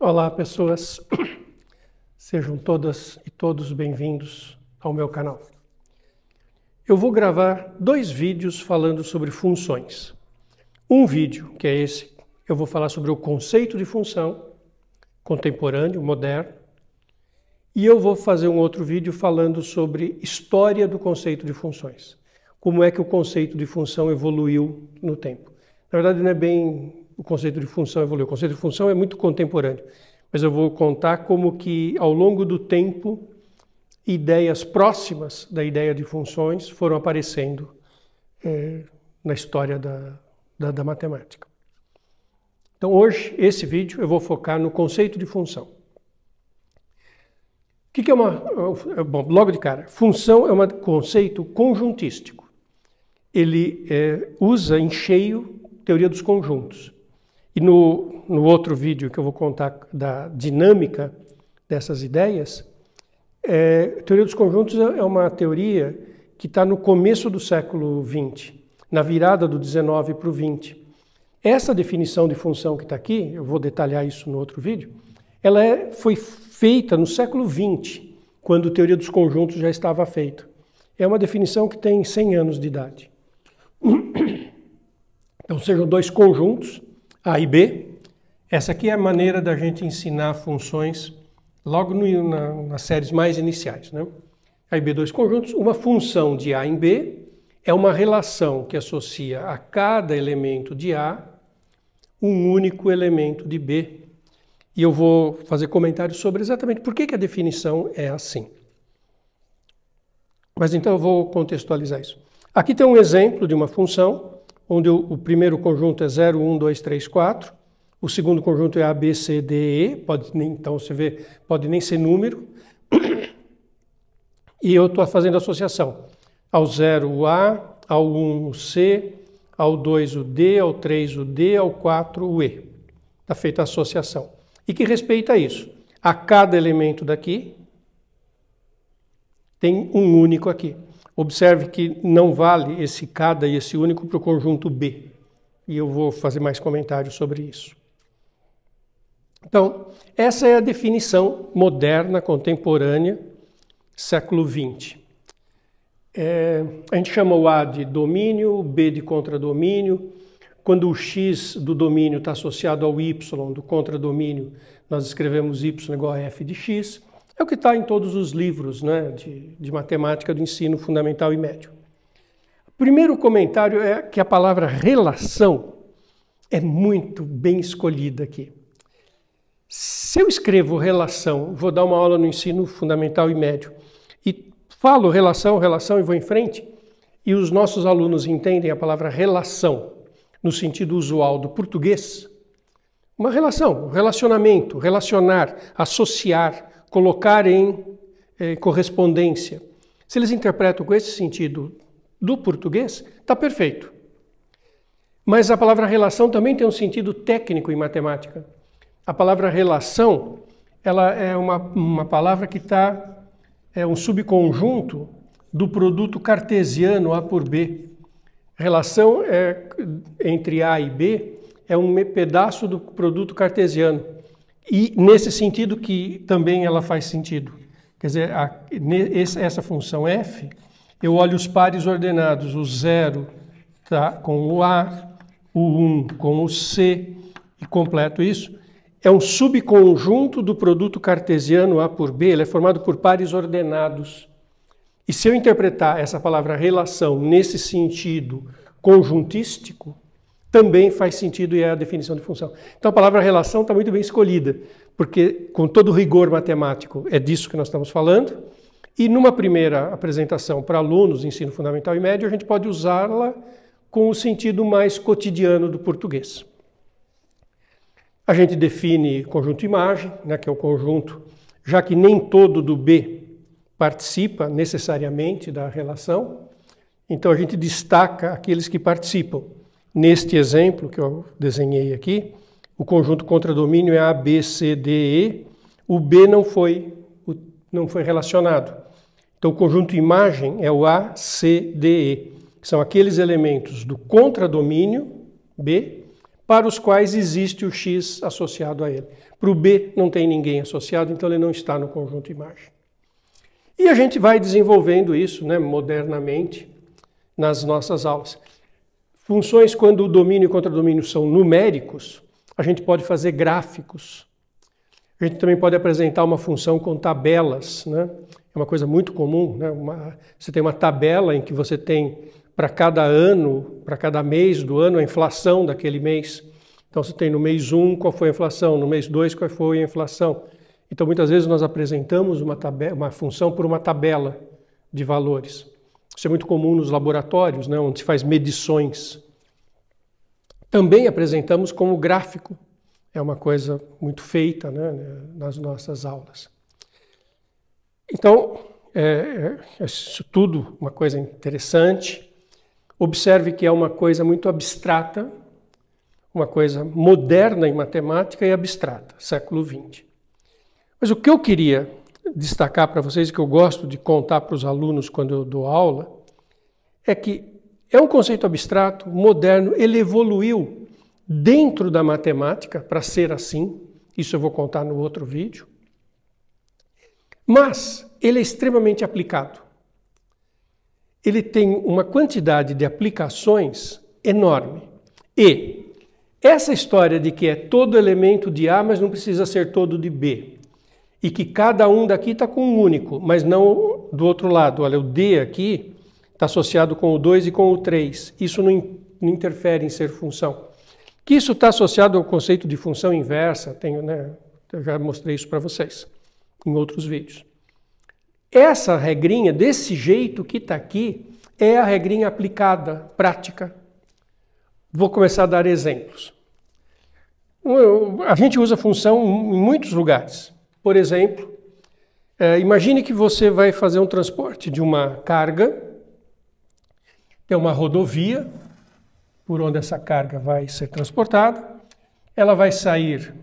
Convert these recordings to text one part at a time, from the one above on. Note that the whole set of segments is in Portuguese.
Olá, pessoas. Sejam todas e todos bem-vindos ao meu canal. Eu vou gravar dois vídeos falando sobre funções. Um vídeo, que é esse, eu vou falar sobre o conceito de função contemporâneo, moderno, e eu vou fazer um outro vídeo falando sobre história do conceito de funções. Como é que o conceito de função evoluiu no tempo. Na verdade, não é bem o conceito de função evoluiu. O conceito de função é muito contemporâneo, mas eu vou contar como que ao longo do tempo ideias próximas da ideia de funções foram aparecendo é, na história da, da, da matemática. Então hoje, esse vídeo, eu vou focar no conceito de função. O que, é uma... Eh, bom, logo de cara, função é um conceito conjuntístico. Ele é, usa em cheio teoria dos conjuntos. E no, no outro vídeo que eu vou contar da dinâmica dessas ideias, é, a teoria dos conjuntos é, é uma teoria que está no começo do século XX, na virada do 19 para o 20. Essa definição de função que está aqui, eu vou detalhar isso no outro vídeo, ela é, foi feita no século 20, quando a teoria dos conjuntos já estava feita. É uma definição que tem 100 anos de idade. Então sejam dois conjuntos a e B. Essa aqui é a maneira da gente ensinar funções logo no, na, nas séries mais iniciais. Né? A e B, dois conjuntos. Uma função de A em B é uma relação que associa a cada elemento de A um único elemento de B. E eu vou fazer comentários sobre exatamente por que, que a definição é assim. Mas então eu vou contextualizar isso. Aqui tem um exemplo de uma função onde o, primeiro conjunto é 0, 1, 2, 3, 4. O segundo conjunto é A, B, C, D, E. Pode então você vê, pode nem ser número. E eu estou fazendo associação. Ao 0 o A, ao 1 um, o C, ao 2 o D, ao 3 o D, ao 4 o E. Está feita a associação. E que respeita isso? A cada elemento daqui tem um único aqui. Observe que não vale esse cada e esse único para o conjunto B. E eu vou fazer mais comentários sobre isso. Então, essa é a definição moderna, contemporânea, século XX. É, a gente chama o A de domínio, o B de contradomínio. Quando o X do domínio está associado ao Y do contradomínio, nós escrevemos Y igual a F de X. É o que está em todos os livros né, de, de matemática do ensino fundamental e médio. Primeiro comentário é que a palavra relação é muito bem escolhida aqui. Se eu escrevo relação, vou dar uma aula no ensino fundamental e médio, e falo relação, relação e vou em frente, e os nossos alunos entendem a palavra relação no sentido usual do português, uma relação, relacionamento, relacionar, associar, colocar em eh, correspondência. Se eles interpretam com esse sentido do português, está perfeito. Mas a palavra relação também tem um sentido técnico em matemática. A palavra relação ela é uma, uma palavra que está é um subconjunto do produto cartesiano A por B. Relação é, entre A e B é um pedaço do produto cartesiano. E nesse sentido que também ela faz sentido. Quer dizer, a, essa função f, eu olho os pares ordenados, o 0 tá, com o A, o 1 um com o C, e completo isso. É um subconjunto do produto cartesiano A por B, ele é formado por pares ordenados. E se eu interpretar essa palavra relação nesse sentido conjuntístico, também faz sentido e é a definição de função. Então a palavra relação está muito bem escolhida, porque com todo rigor matemático é disso que nós estamos falando. E numa primeira apresentação para alunos de ensino fundamental e médio, a gente pode usá-la com o sentido mais cotidiano do português. A gente define conjunto imagem, né, que é o conjunto, já que nem todo do B participa necessariamente da relação, então a gente destaca aqueles que participam. Neste exemplo que eu desenhei aqui, o conjunto contradomínio é A, B, C, D, E. O B não foi, não foi relacionado. Então, o conjunto imagem é o A, C, D, E. Que são aqueles elementos do contradomínio B para os quais existe o X associado a ele. Para o B não tem ninguém associado, então ele não está no conjunto imagem. E a gente vai desenvolvendo isso né, modernamente nas nossas aulas. Funções, quando o domínio e contradomínio são numéricos, a gente pode fazer gráficos. A gente também pode apresentar uma função com tabelas, né? É uma coisa muito comum, né? Uma, você tem uma tabela em que você tem para cada ano, para cada mês do ano, a inflação daquele mês. Então você tem no mês 1 um, qual foi a inflação, no mês 2 qual foi a inflação. Então muitas vezes nós apresentamos uma, tabela, uma função por uma tabela de valores. Isso é muito comum nos laboratórios, né, onde se faz medições. Também apresentamos como gráfico. É uma coisa muito feita né, né nas nossas aulas. Então, é, é, é, isso tudo uma coisa interessante. Observe que é uma coisa muito abstrata, uma coisa moderna em matemática e abstrata, século XX. Mas o que eu queria destacar para vocês, que eu gosto de contar para os alunos quando eu dou aula, é que é um conceito abstrato, moderno, ele evoluiu dentro da matemática para ser assim. Isso eu vou contar no outro vídeo. Mas ele é extremamente aplicado. Ele tem uma quantidade de aplicações enorme. E essa história de que é todo elemento de A, mas não precisa ser todo de B, e que cada um daqui está com um único, mas não do outro lado. Olha, o D aqui está associado com o 2 e com o 3. Isso não, in, não, interfere em ser função. Que isso está associado ao conceito de função inversa, tenho, né, eu já mostrei isso para vocês em outros vídeos. Essa regrinha, desse jeito que está aqui, é a regrinha aplicada, prática. Vou começar a dar exemplos. A gente usa função em muitos lugares. Por exemplo, é, imagine que você vai fazer um transporte de uma carga, tem uma rodovia por onde essa carga vai ser transportada, ela vai sair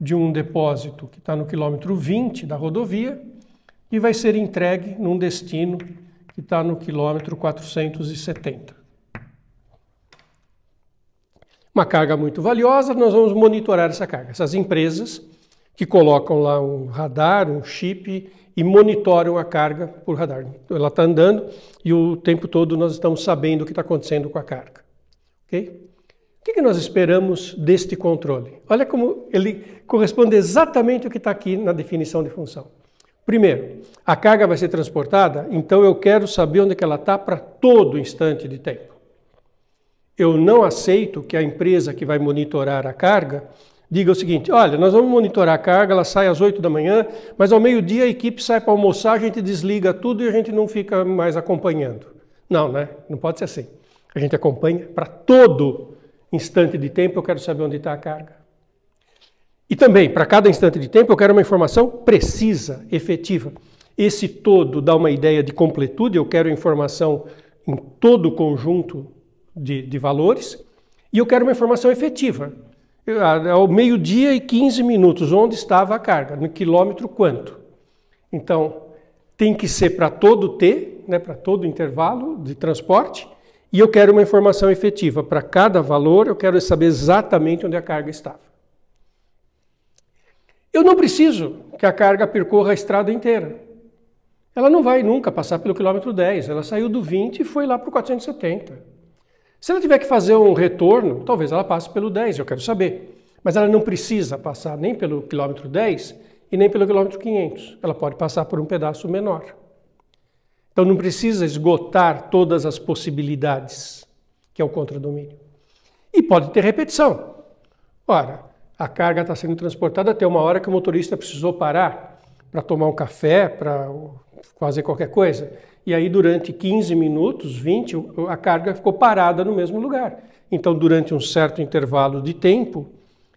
de um depósito que está no quilômetro 20 da rodovia e vai ser entregue num destino que está no quilômetro 470. Uma carga muito valiosa, nós vamos monitorar essa carga. Essas empresas que colocam lá um radar, um chip e monitoram a carga por radar. Então, ela está andando e o tempo todo nós estamos sabendo o que está acontecendo com a carga. Okay? O que, que nós esperamos deste controle? Olha como ele corresponde exatamente o que está aqui na definição de função. Primeiro, a carga vai ser transportada, então eu quero saber onde é ela está para todo instante de tempo. Eu não aceito que a empresa que vai monitorar a carga diga o seguinte: olha, nós vamos monitorar a carga, ela sai às 8 da manhã, mas ao meio-dia a equipe sai para almoçar, a gente desliga tudo e a gente não fica mais acompanhando. Não, né? Não pode ser assim. A gente acompanha para todo instante de tempo, eu quero saber onde está a carga. E também, para cada instante de tempo, eu quero uma informação precisa, efetiva. Esse todo dá uma ideia de completude, eu quero informação em todo o conjunto de, de valores, e eu quero uma informação efetiva ao ah, é meio-dia e 15 minutos, onde estava a carga, no quilômetro quanto. Então, tem que ser para todo T, né, para todo intervalo de transporte, e eu quero uma informação efetiva. Para cada valor, eu quero saber exatamente onde a carga estava. Eu não preciso que a carga percorra a estrada inteira. Ela não vai nunca passar pelo quilômetro 10, ela saiu do 20 e foi lá para o 470. Se ela tiver que fazer um retorno, talvez ela passe pelo 10, eu quero saber. Mas ela não precisa passar nem pelo quilômetro 10 e nem pelo quilômetro 500. Ela pode passar por um pedaço menor. Então não precisa esgotar todas as possibilidades, que é o contradomínio. E pode ter repetição. Ora, a carga está sendo transportada até uma hora que o motorista precisou parar para tomar um café, para fazer qualquer coisa. E aí, durante 15 minutos, 20, a carga ficou parada no mesmo lugar. Então, durante um certo intervalo de tempo,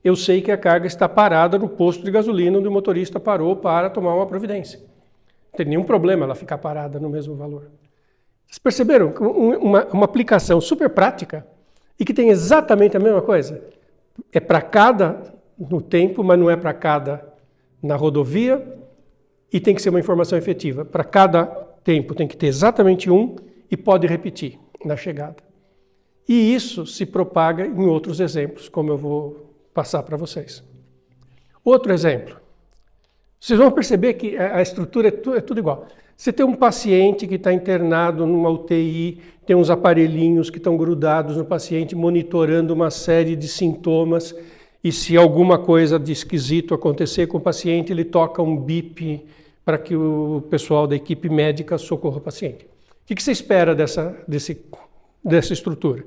eu sei que a carga está parada no posto de gasolina onde o motorista parou para tomar uma providência. Não tem nenhum problema ela ficar parada no mesmo valor. Vocês perceberam? Uma, uma aplicação super prática e que tem exatamente a mesma coisa. É para cada no tempo, mas não é para cada na rodovia, e tem que ser uma informação efetiva. Para cada tempo tem que ter exatamente um e pode repetir na chegada. E isso se propaga em outros exemplos, como eu vou passar para vocês. Outro exemplo. Vocês vão perceber que a estrutura é, tu, é tudo igual. Você tem um paciente que está internado numa UTI, tem uns aparelhinhos que estão grudados no paciente, monitorando uma série de sintomas e se alguma coisa de esquisito acontecer com o paciente, ele toca um bip para que o pessoal da equipe médica socorra o paciente. O que você espera dessa, desse, dessa estrutura?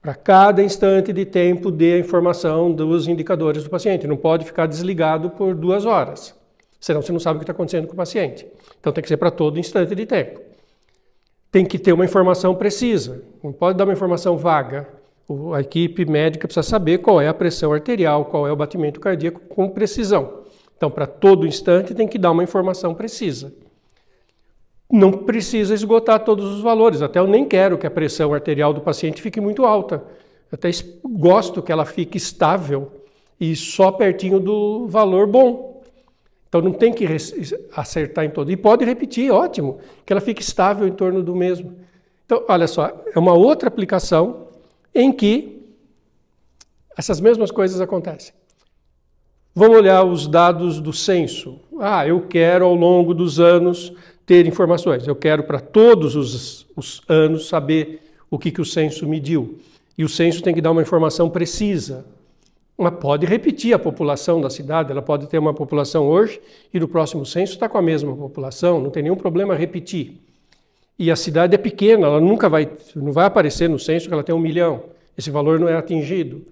Para cada instante de tempo, dê a informação dos indicadores do paciente. Não pode ficar desligado por duas horas, senão você não sabe o que está acontecendo com o paciente. Então tem que ser para todo instante de tempo. Tem que ter uma informação precisa, não pode dar uma informação vaga a equipe médica precisa saber qual é a pressão arterial, qual é o batimento cardíaco com precisão. Então, para todo instante, tem que dar uma informação precisa. Não precisa esgotar todos os valores. Até eu nem quero que a pressão arterial do paciente fique muito alta. Eu até gosto que ela fique estável e só pertinho do valor bom. Então, não tem que acertar em todo. E pode repetir, ótimo, que ela fique estável em torno do mesmo. Então, olha só, é uma outra aplicação em que essas mesmas coisas acontecem. Vamos olhar os dados do censo. Ah, eu quero ao longo dos anos ter informações. Eu quero para todos os, os, anos saber o que, que o censo mediu. E o censo tem que dar uma informação precisa. Mas pode repetir a população da cidade, ela pode ter uma população hoje e no próximo censo está com a mesma população, não tem nenhum problema repetir e a cidade é pequena, ela nunca vai, não vai aparecer no censo que ela tem um milhão. Esse valor não é atingido.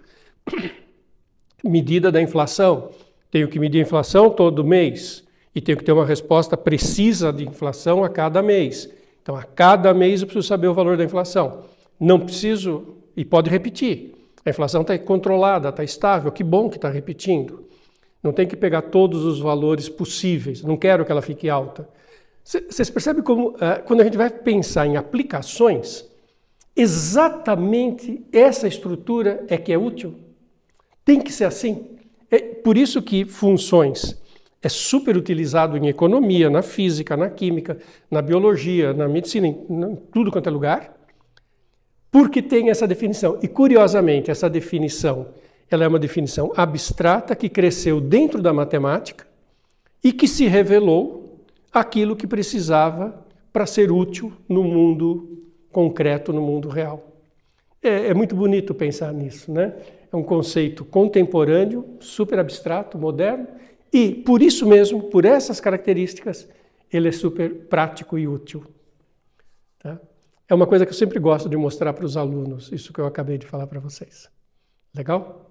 Medida da inflação. Tenho que medir a inflação todo mês e tenho que ter uma resposta precisa de inflação a cada mês. Então, a cada mês eu preciso saber o valor da inflação. Não preciso, e pode repetir. A inflação está controlada, está estável, que bom que está repetindo. Não tem que pegar todos os valores possíveis, não quero que ela fique alta. Vocês percebem como, uh, quando a gente vai pensar em aplicações, exatamente essa estrutura é que é útil? Tem que ser assim. É por isso que funções é super utilizado em economia, na física, na química, na biologia, na medicina, em, em tudo quanto é lugar, porque tem essa definição. E curiosamente, essa definição, ela é uma definição abstrata que cresceu dentro da matemática e que se revelou aquilo que precisava para ser útil no mundo concreto, no mundo real. É, é, muito bonito pensar nisso, né? É um conceito contemporâneo, super abstrato, moderno, e por isso mesmo, por essas características, ele é super prático e útil. Tá? É uma coisa que eu sempre gosto de mostrar para os alunos, isso que eu acabei de falar para vocês. Legal?